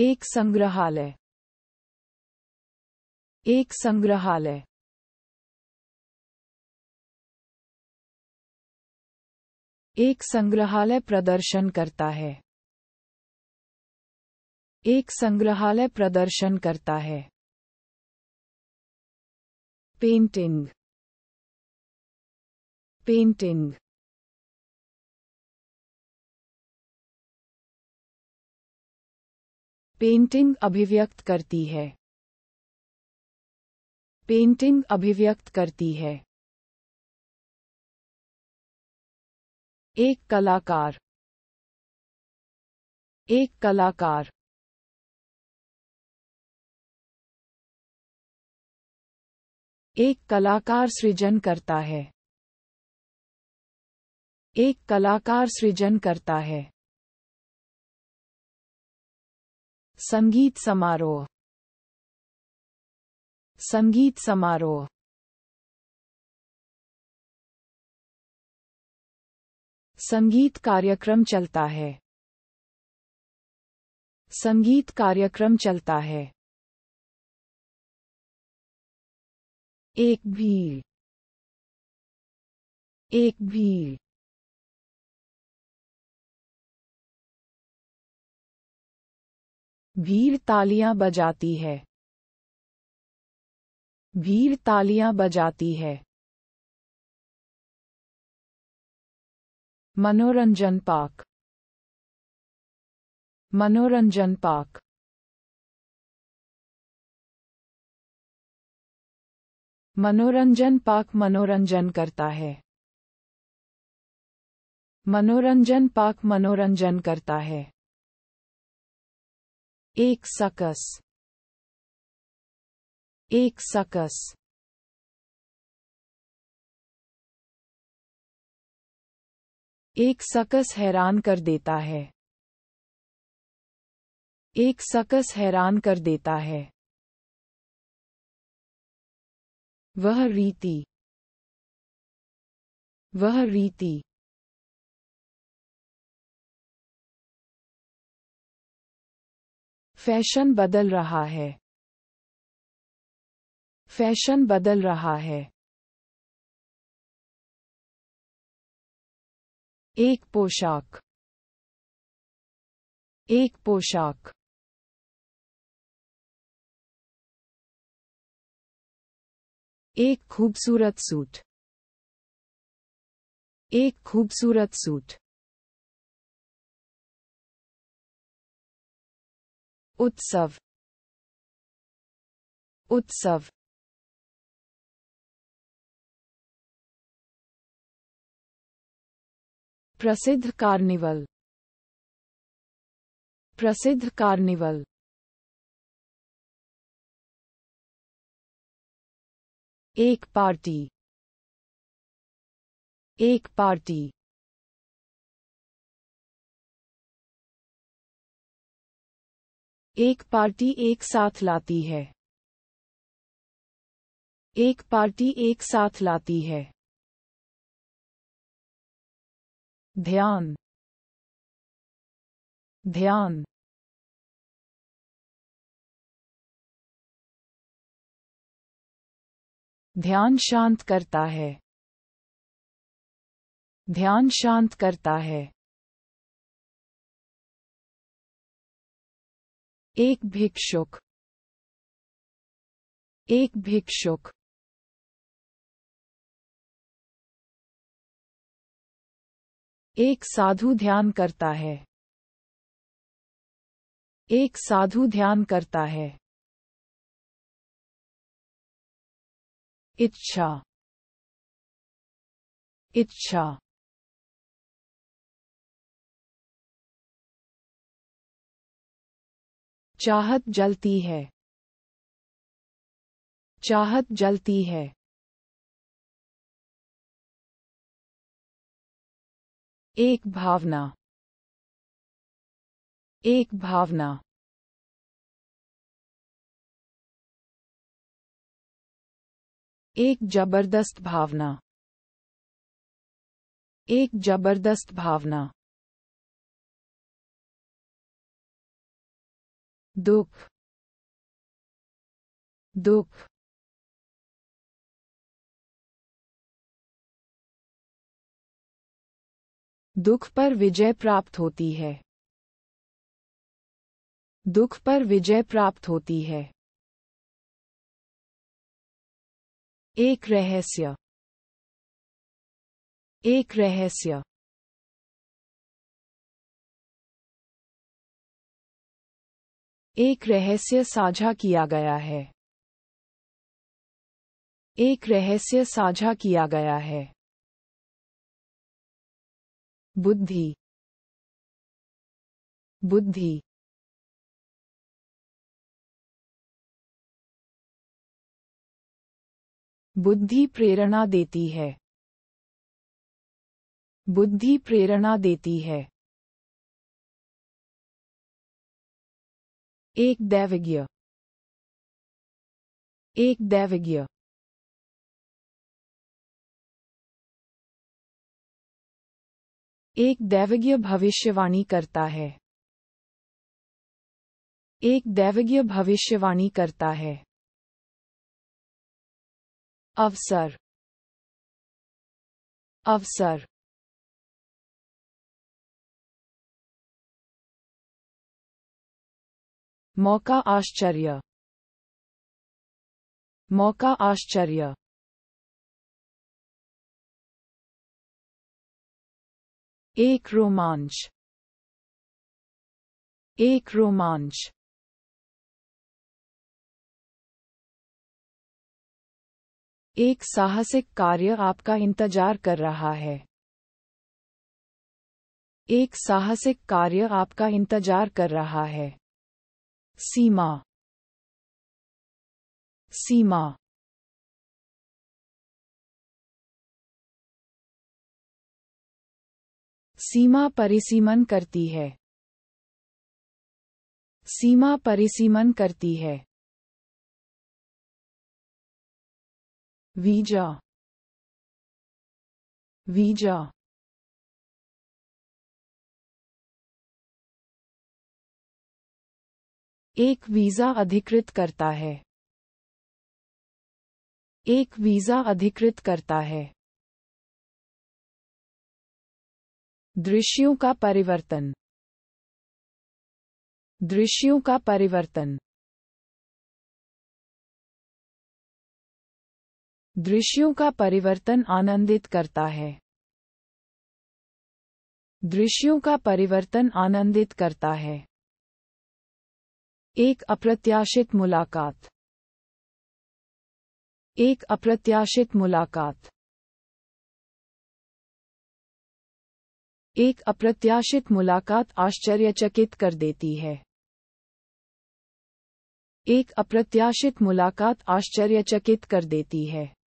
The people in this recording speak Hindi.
एक संग्रहालय एक संग्रहालय एक संग्रहालय प्रदर्शन करता है एक संग्रहालय प्रदर्शन करता है पेंटिंग पेंटिंग पेंटिंग अभिव्यक्त करती है पेंटिंग अभिव्यक्त करती है एक कलाकार एक कलाकार एक कलाकार सृजन करता है एक कलाकार सृजन करता है संगीत समारोह संगीत समारोह संगीत कार्यक्रम चलता है संगीत कार्यक्रम चलता है एक भीड़ एक भीड़ भीड़ तालियां बजाती है भीर तालियां बजाती है मनोरंजन पार्क मनोरंजन पार्क मनोरंजन पार्क मनोरंजन करता है मनोरंजन पार्क मनोरंजन करता है एक सकस एक सकस एक सकस हैरान कर देता है एक सकस हैरान कर देता है वह रीति वह रीति फैशन बदल रहा है फैशन बदल रहा है एक पोशाक एक पोशाक एक खूबसूरत सूट एक खूबसूरत सूट उत्सव उत्सव प्रसिद्ध कार्निवल प्रसिद्ध कार्निवल एक पार्टी एक पार्टी एक पार्टी एक साथ लाती है एक पार्टी एक साथ लाती है ध्यान ध्यान ध्यान शांत करता है ध्यान शांत करता है एक भिक्षुक एक भिक्षुक एक साधु ध्यान करता है एक साधु ध्यान करता है इच्छा इच्छा चाहत जलती है चाहत जलती है एक भावना एक भावना एक जबरदस्त भावना एक जबरदस्त भावना दुख दुख दुख पर विजय प्राप्त होती है दुख पर विजय प्राप्त होती है एक रहस्य एक रहस्य एक रहस्य साझा किया गया है एक रहस्य साझा किया गया है बुद्धि बुद्धि बुद्धि प्रेरणा देती है बुद्धि प्रेरणा देती है एक दैवज्ञ एक दैवज्ञ एक दैवज्ञ भविष्यवाणी करता है एक दैवज्ञ भविष्यवाणी करता है अवसर अवसर मौका आश्चर्य मौका आश्चर्य एक रोमांच एक रोमांच एक साहसिक कार्य आपका इंतजार कर रहा है एक साहसिक कार्य आपका इंतजार कर रहा है सीमा सीमा सीमा परिसीमन करती है सीमा परिसीमन करती है वीजा वीजा एक वीजा अधिकृत करता है एक वीजा अधिकृत करता है दृश्यों का परिवर्तन दृश्यों का परिवर्तन दृश्यों का परिवर्तन आनंदित करता है दृश्यों का परिवर्तन आनंदित करता है एक अप्रत्याशित मुलाकात एक अप्रत्याशित मुलाकात एक अप्रत्याशित मुलाकात आश्चर्यचकित कर देती है एक अप्रत्याशित मुलाकात आश्चर्यचकित कर देती है